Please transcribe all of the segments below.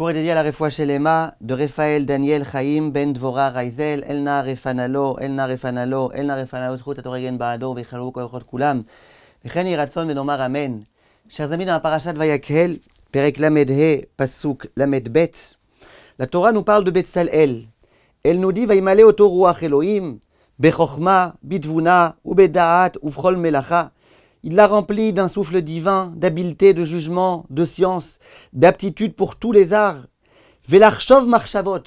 קורא על הרפואה של אמה, דרפאל דניאל חיים, בן דבורה רייזל, אל נא רפנלו, אל נא רפנלו, אל נא רפנלו, זכות התורה יגן בעדו, ויכללו כל אורחות כולם. וכן יהי רצון ונאמר אמן. שזמינו הפרשת ויקהל, פרק ל"ה, פסוק ל"ב. לתורה נופל בבצלאל. אל נודי וימלא אותו רוח אלוהים, בחוכמה, בתבונה, ובדעת, ובכל מלאכה. Il l'a rempli d'un souffle divin, d'habileté, de jugement, de science, d'aptitude pour tous les arts. Velarchov marchavot.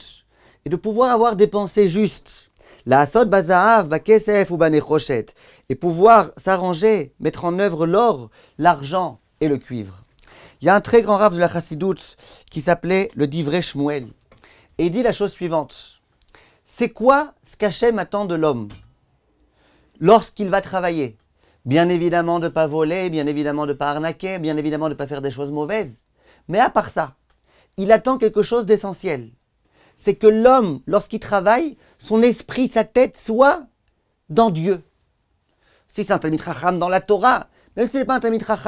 Et de pouvoir avoir des pensées justes. La asot bazaav, bakesef ou Et pouvoir s'arranger, mettre en œuvre l'or, l'argent et le cuivre. Il y a un très grand rave de la chassidoute qui s'appelait le divré Shmuel. Et il dit la chose suivante. C'est quoi ce qu'Hachem attend de l'homme lorsqu'il va travailler Bien évidemment de ne pas voler, bien évidemment de ne pas arnaquer, bien évidemment de ne pas faire des choses mauvaises. Mais à part ça, il attend quelque chose d'essentiel. C'est que l'homme, lorsqu'il travaille, son esprit, sa tête soit dans Dieu. Si c'est un tamit dans la Torah, même si ce n'est pas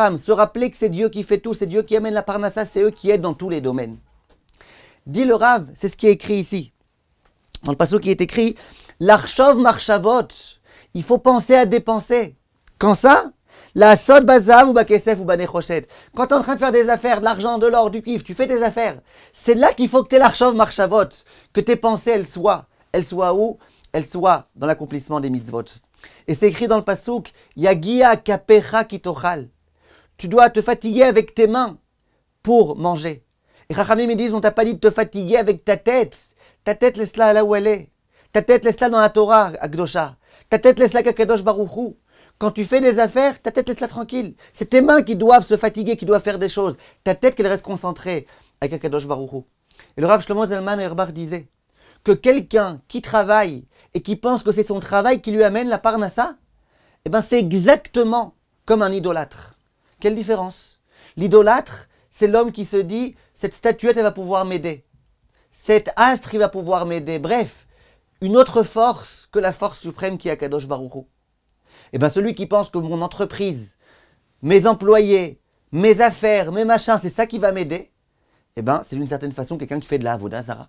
un se rappeler que c'est Dieu qui fait tout, c'est Dieu qui amène la parnassa, c'est eux qui aident dans tous les domaines. Dit le Rav, c'est ce qui est écrit ici. Dans le passage qui est écrit, l'archov marchavot, il faut penser à dépenser. Quand ça La sol bazav ou bakesef ou Quand t'es en train de faire des affaires, de l'argent, de l'or, du kif, tu fais des affaires. C'est là qu'il faut que t'es à vote, que tes pensées elles soient. Elles soient où Elles soient dans l'accomplissement des mitzvot. Et c'est écrit dans le pasouk, Yagia kapecha kitochal. Tu dois te fatiguer avec tes mains pour manger. Et Rachamim me disent, on t'a pas dit de te fatiguer avec ta tête. Ta tête, laisse-la là où elle est. Ta tête, laisse-la dans la Torah, Agdosha. Ta tête, laisse-la Kakadosh Baruchou. Quand tu fais des affaires, ta tête laisse-la tranquille. C'est tes mains qui doivent se fatiguer, qui doivent faire des choses. Ta tête qu'elle reste concentrée avec Akadosh Baruchu. Et le Rav Shlomo Zalman Herbar disait que quelqu'un qui travaille et qui pense que c'est son travail qui lui amène la parnassa, eh ben c'est exactement comme un idolâtre. Quelle différence L'idolâtre, c'est l'homme qui se dit cette statuette elle va pouvoir m'aider. Cet astre il va pouvoir m'aider. Bref, une autre force que la force suprême qui est Akadosh Hu. Eh bien, celui qui pense que mon entreprise, mes employés, mes affaires, mes machins, c'est ça qui va m'aider, eh bien, c'est d'une certaine façon quelqu'un qui fait de la zara.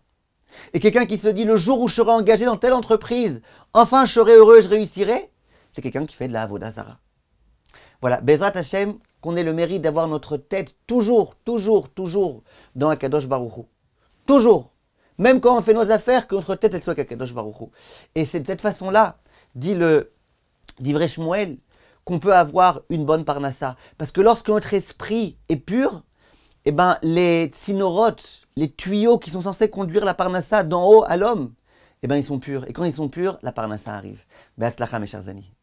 Et quelqu'un qui se dit le jour où je serai engagé dans telle entreprise, enfin je serai heureux et je réussirai, c'est quelqu'un qui fait de la zara. Voilà, Bezrat Hashem, qu'on ait le mérite d'avoir notre tête toujours, toujours, toujours dans Akadosh Baruchu. Toujours. Même quand on fait nos affaires, que notre tête, elle soit Akadosh Baruchu. Et c'est de cette façon-là, dit le d'Ivre qu'on peut avoir une bonne parnassa. Parce que lorsque notre esprit est pur, eh ben, les tsinorotes, les tuyaux qui sont censés conduire la parnassa d'en haut à l'homme, eh ben, ils sont purs. Et quand ils sont purs, la parnassa arrive. Beatzlacha, mes chers amis.